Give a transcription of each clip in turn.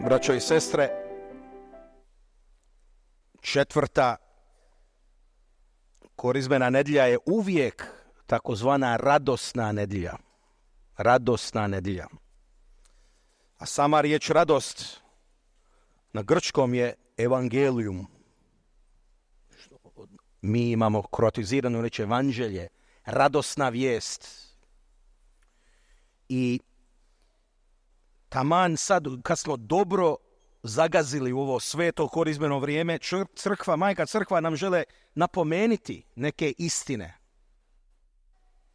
Braćo i sestre, četvrta korizmena nedlja je uvijek takozvana radosna nedlja. Radosna nedlja. A sama riječ radost na grčkom je evangelium mi imamo krotizirano reći evanđelje, radosna vijest. I taman sad, kad smo dobro zagazili u ovo sveto korizmeno vrijeme, crkva, majka crkva nam žele napomenuti neke istine.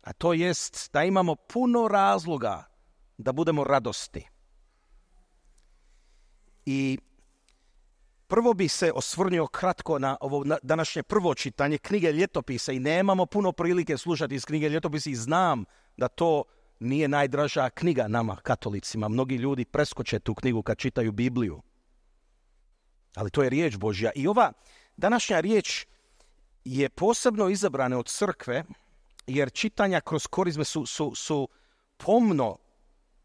A to jest da imamo puno razloga da budemo radosti. I Prvo bi se osvrnio kratko na ovo današnje prvo čitanje knjige ljetopisa i nemamo puno prilike slušati iz knjige ljetopisa i znam da to nije najdraža knjiga nama, katolicima. Mnogi ljudi preskoče tu knjigu kad čitaju Bibliju. Ali to je riječ Božja. I ova današnja riječ je posebno izabrana od crkve, jer čitanja kroz korizme su, su pomno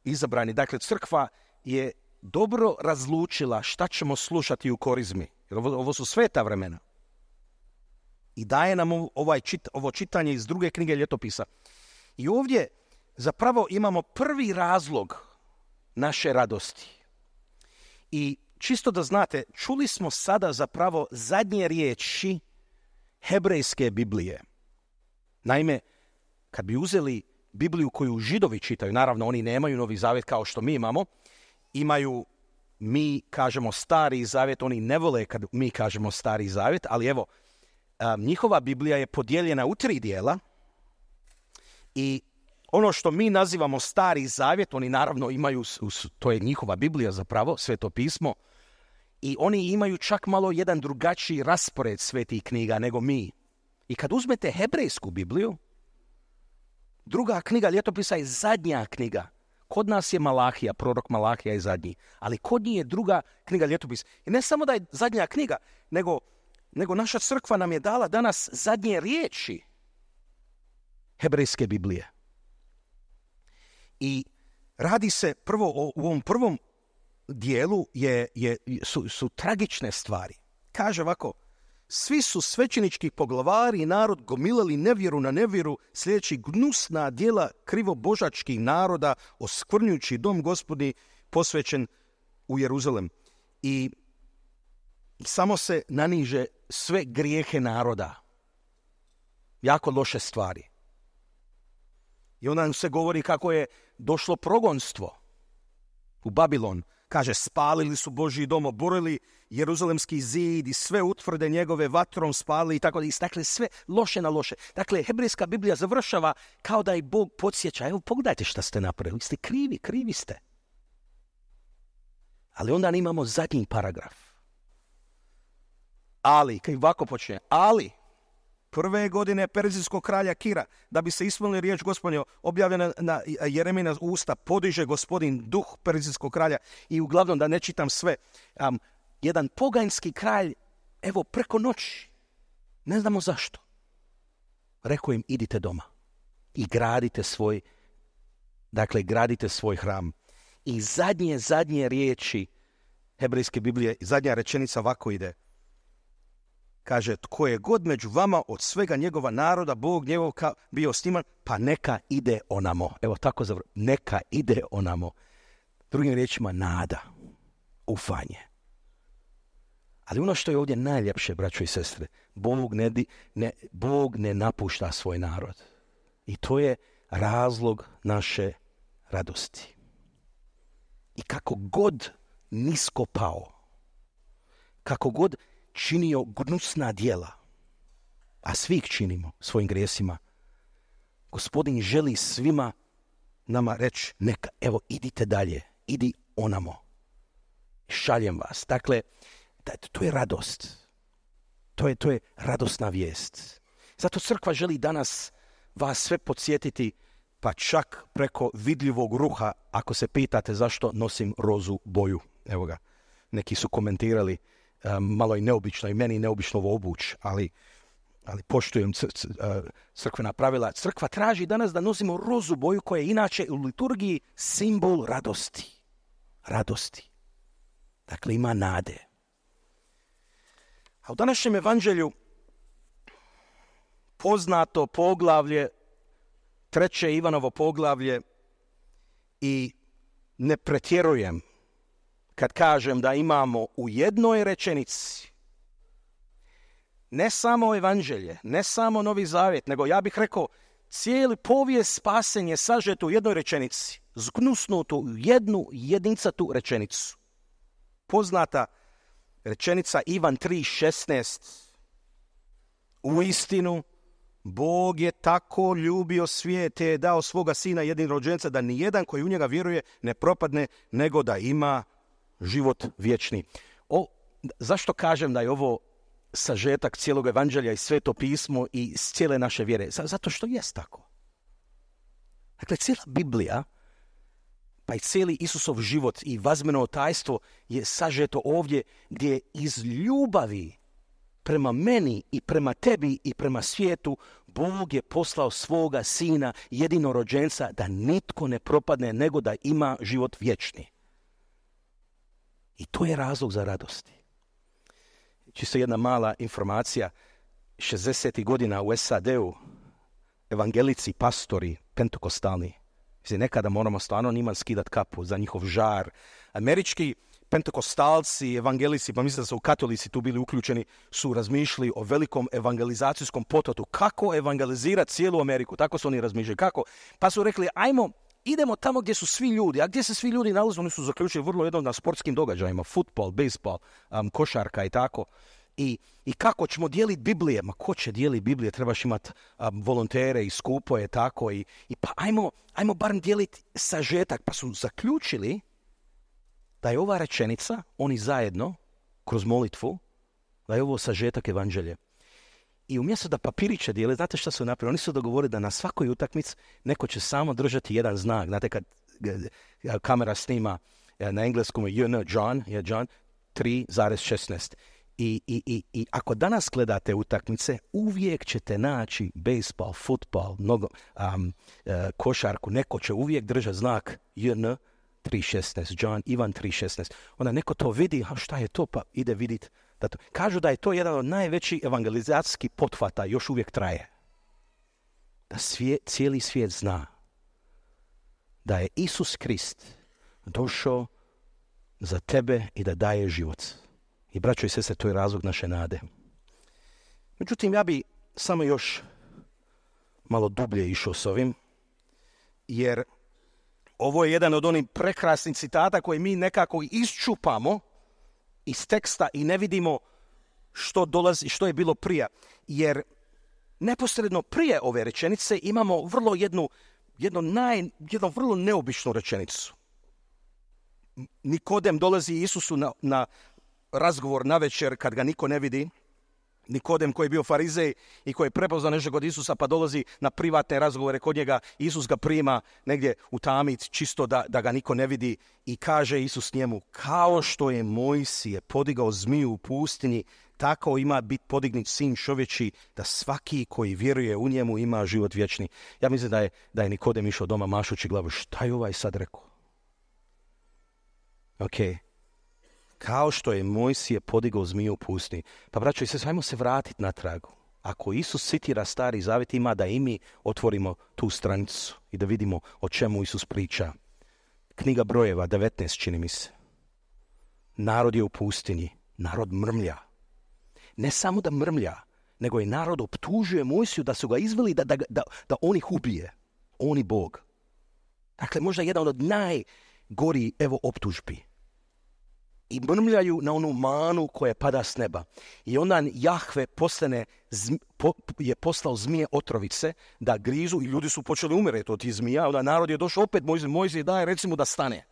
izabrani. Dakle, crkva je dobro razlučila šta ćemo slušati u korizmi. Jer ovo, ovo su sveta vremena. I daje nam ovaj čit, ovo čitanje iz druge knjige ljetopisa. I ovdje zapravo imamo prvi razlog naše radosti. I čisto da znate, čuli smo sada zapravo zadnje riječi hebrejske Biblije. Naime, kad bi uzeli Bibliju koju židovi čitaju, naravno oni nemaju novi zavjet kao što mi imamo, imaju mi kažemo stari zavjet, oni ne vole kad mi kažemo stari zavjet, ali evo, njihova Biblija je podijeljena u tri dijela i ono što mi nazivamo stari zavjet, oni naravno imaju, to je njihova Biblija zapravo, sveto pismo, i oni imaju čak malo jedan drugačiji raspored svetih knjiga nego mi. I kad uzmete hebrejsku Bibliju, druga knjiga ljetopisa je zadnja knjiga Kod nas je Malahija, prorok Malahija je zadnji, ali kod njih je druga knjiga ljetopis. I ne samo da je zadnja knjiga, nego, nego naša crkva nam je dala danas zadnje riječi hebrejske Biblije. I radi se prvo o, u ovom prvom dijelu je, je, su, su tragične stvari. Kaže ovako, svi su svećenički poglavari i narod gomilali nevjeru na nevjeru sljedeći gnusna dijela božačkih naroda oskvrnjući dom gospodi posvećen u Jeruzalem. I samo se naniže sve grijehe naroda. Jako loše stvari. I onda nam se govori kako je došlo progonstvo u Babilon. Kaže, spalili su Božji dom, oborili Jeruzalemski zid i sve utvrde njegove vatrom spali i tako da dakle sve loše na loše. Dakle, hebrejska Biblija završava kao da je Bog podsjeća. Evo, pogledajte šta ste napravili. Ste krivi, krivi ste. Ali onda imamo zadnji paragraf. Ali, kaj ovako počne, ali, prve godine Perzijskog kralja Kira, da bi se ispunili riječ gospodinu, objavljena na Jeremina usta, podiže gospodin duh Perzijskog kralja i uglavnom da ne čitam sve, jedan pogajnski kralj, evo preko noći, ne znamo zašto. Rekao im, idite doma i gradite svoj, dakle, gradite svoj hram. I zadnje, zadnje riječi Hebrejske Biblije, zadnja rečenica ovako ide. Kaže, tko je god među vama od svega njegova naroda, Bog njegov bio sniman, pa neka ide onamo. Evo tako završi, neka ide onamo. Drugim riječima, nada, ufanje. Ali ono što je ovdje najljepše, braćo i sestre, Bog ne, ne, Bog ne napušta svoj narod. I to je razlog naše radosti. I kako god nisko pao, kako god činio gnusna dijela, a svi ih činimo svojim gresima, gospodin želi svima nama reći neka, evo idite dalje, idi onamo. Šaljem vas. Dakle, to je radost. To je, to je radosna vijest. Zato crkva želi danas vas sve podsjetiti, pa čak preko vidljivog ruha, ako se pitate zašto nosim rozu boju. Evo ga, neki su komentirali, um, malo i neobično, i meni neobično ovo obuć, ali, ali poštujem uh, crkvena pravila. Crkva traži danas da nosimo rozu boju koja je inače u liturgiji simbol radosti. Radosti. Dakle, ima nade. A u današnjem evanđelju poznato poglavlje, treće Ivanovo poglavlje i ne pretjerujem kad kažem da imamo u jednoj rečenici ne samo evanđelje, ne samo Novi Zavjet, nego ja bih rekao cijeli povijest spasenje sažetu u jednoj rečenici, zgnusnutu u jednu jedincatu rečenicu. Poznata rečenica Ivan 3.16 U istinu, Bog je tako ljubio svijet te je dao svoga sina jedin rođenca da ni jedan koji u njega vjeruje ne propadne nego da ima život vječni. O, zašto kažem da je ovo sažetak cijelog evanđelja i sveto pismo i cijele naše vjere? Zato što jest tako. Dakle, cijela Biblija pa i cijeli Isusov život i vazmeno tajstvo je sažeto ovdje gdje iz ljubavi prema meni i prema tebi i prema svijetu Bog je poslao svoga sina jedinorođenca da nitko ne propadne nego da ima život vječni. I to je razlog za radosti. Čisto jedna mala informacija. 60. godina u SAD-u evangelici pastori, pentokostalni Mislim, nekada moramo stvarno njima skidat kapu za njihov žar. Američki pentekostalci, evangelici, pa mislim da su katolici tu bili uključeni, su razmišljali o velikom evangelizacijskom pototu. Kako evangelizirati cijelu Ameriku? Tako su oni razmišljali. Kako? Pa su rekli, ajmo, idemo tamo gdje su svi ljudi. A gdje se svi ljudi nalaze? Oni su zaključili vrlo jedno na sportskim događajima. Futbol, bejsbol, košarka i tako i, i kako ćemo dijeliti Biblije. Ma ko će dijeliti Biblije? Trebaš imati volontere i skupo je tako. I, i pa ajmo, ajmo barem dijeliti sažetak. Pa su zaključili da je ova rečenica, oni zajedno, kroz molitvu, da je ovo sažetak evanđelje. I umjesto da papiriće dijele, znate šta su napravili? Oni su dogovorili da na svakoj utakmici neko će samo držati jedan znak. Znate kad kamera snima e, na engleskom je John, je John, 3,16. I, i, i, ako danas gledate utakmice, uvijek ćete naći baseball, futbal, mnogo, um, košarku. Neko će uvijek držati znak JN 3.16, John Ivan 3.16. Onda neko to vidi, a šta je to, pa ide vidit. Da to. Kažu da je to jedan od najvećih evangelizacijskih potvata, još uvijek traje. Da cijeli svijet zna da je Isus Krist došao za tebe i da daje život. I braćo i sestre, to je razlog naše nade. Međutim, ja bi samo još malo dublje išao s ovim, jer ovo je jedan od onih prekrasnih citata koje mi nekako isčupamo iz teksta i ne vidimo što dolazi, što je bilo prije. Jer neposredno prije ove rečenice imamo vrlo jednu, jedno naj, jednu vrlo neobičnu rečenicu. Nikodem dolazi Isusu na, na, razgovor na večer kad ga niko ne vidi, Nikodem koji je bio farizej i koji je prepoznao nešto kod Isusa pa dolazi na privatne razgovore kod njega. Isus ga prima negdje u tamic čisto da, da ga niko ne vidi i kaže Isus njemu kao što je Mojsije podigao zmiju u pustinji, tako ima biti podignut sin čovječi da svaki koji vjeruje u njemu ima život vječni. Ja mislim da je, da je Nikodem išao doma mašući glavu. Šta je ovaj sad rekao? Okej kao što je Mojsije podigao zmiju u pustinji. Pa braćo se, sajmo se vratiti tragu. Ako Isus citira stari zavjet, ima da i mi otvorimo tu stranicu i da vidimo o čemu Isus priča. Knjiga brojeva, 19 čini mi se. Narod je u pustinji, narod mrmlja. Ne samo da mrmlja, nego je narod optužuje Mojsiju da su ga izveli da, da, da, da oni ubije. oni Bog. Dakle, možda jedan od najgori evo optužbi i mrmljaju na onu manu koja pada s neba. I onda Jahve postane, je poslao zmije otrovice da grizu i ljudi su počeli umirati od tih zmija. Onda narod je došao opet, Mojzi, Mojzi daje recimo da stane.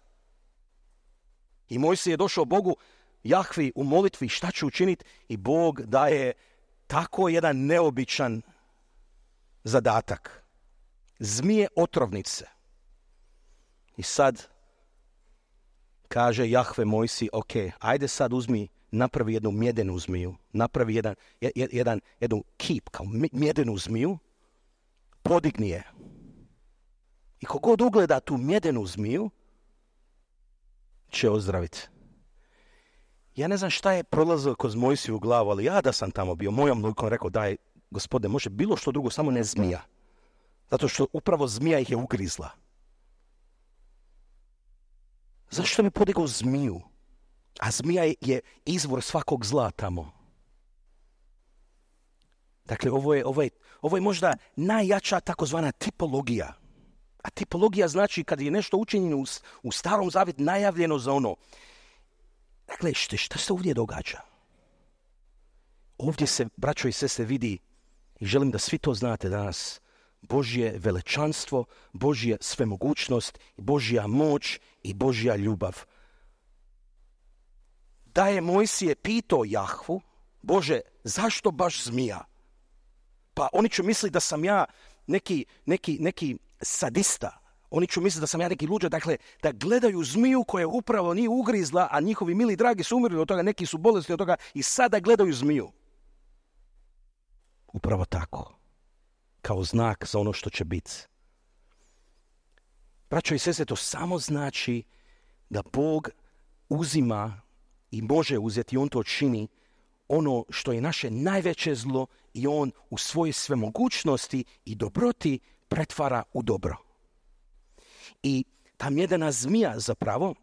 I si je došao Bogu, Jahvi u molitvi šta će učiniti i Bog daje tako jedan neobičan zadatak. Zmije otrovnice. I sad kaže Jahve Mojsi, ok, ajde sad uzmi, napravi jednu mjedenu zmiju, napravi jedan, jedan, jednu kip, kao mjedenu zmiju, podigni je. I kogod ugleda tu mjedenu zmiju, će ozdraviti. Ja ne znam šta je prolazilo kroz Mojsi u glavu, ali ja da sam tamo bio, mojom lukom rekao, daj, gospode, može bilo što drugo, samo ne zmija. Zato što upravo zmija ih je ugrizla. Zašto mi podigao zmiju? A zmija je izvor svakog zla tamo. Dakle, ovo je, ovo ovo je možda najjača takozvana tipologija. A tipologija znači kad je nešto učinjeno u, u starom zavjetu najavljeno za ono. Dakle, što se ovdje događa? Ovdje se, braćo i sestre, vidi i želim da svi to znate danas Božje velečanstvo, božje svemogućnost, Božja moć i Božja ljubav. Da je Mojsije pitao Jahvu, Bože, zašto baš zmija? Pa oni će misliti da sam ja neki, neki, neki sadista. Oni ću misliti da sam ja neki luđa. Dakle, da gledaju zmiju koja upravo nije ugrizla, a njihovi mili dragi su umrli od toga, neki su bolesti od toga i sada gledaju zmiju. Upravo tako kao znak za ono što će biti. Braćo i sese, to samo znači da Bog uzima i može uzeti, On to čini, ono što je naše najveće zlo i On u sve mogućnosti i dobroti pretvara u dobro. I ta mjedena zmija zapravo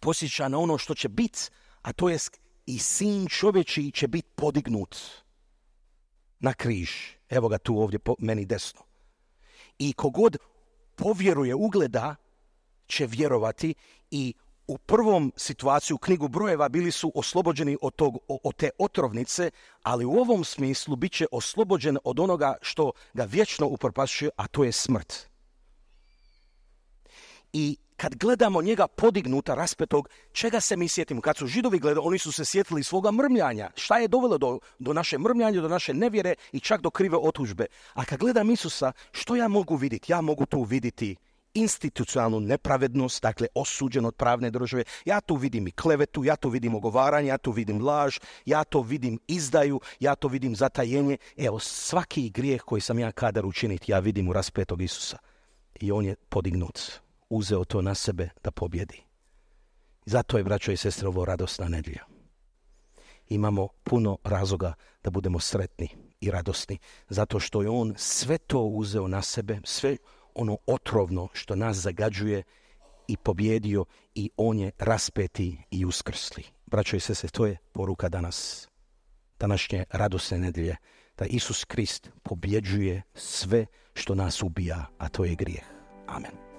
posjeća na ono što će biti, a to je i sin čovječi će biti podignut na križ. Evo ga tu ovdje po meni desno. I kogod povjeruje ugleda, će vjerovati i u prvom situaciju knjigu brojeva bili su oslobođeni od, tog, od te otrovnice, ali u ovom smislu bit će oslobođen od onoga što ga vječno upropašuje, a to je smrt. I kad gledamo njega podignuta, raspetog, čega se mi sjetimo? Kad su židovi gledali, oni su se sjetili svoga mrmljanja. Šta je dovelo do, do naše mrmljanja, do naše nevjere i čak do krive otužbe? A kad gledam Isusa, što ja mogu vidjeti? Ja mogu tu vidjeti institucionalnu nepravednost, dakle osuđen od pravne države. Ja tu vidim i klevetu, ja tu vidim ogovaranje, ja tu vidim laž, ja to vidim izdaju, ja to vidim zatajenje. Evo, svaki grijeh koji sam ja kadar učiniti, ja vidim u raspetog Isusa. I on je podignut uzeo to na sebe da pobjedi. Zato je, braćo i sestre, ovo radosna nedjelja. Imamo puno razloga da budemo sretni i radosni, zato što je on sve to uzeo na sebe, sve ono otrovno što nas zagađuje i pobjedio i on je raspeti i uskrsli. Braćo i sestre, to je poruka danas, današnje radosne nedjelje, da Isus Krist pobjeđuje sve što nas ubija, a to je grijeh. Amen.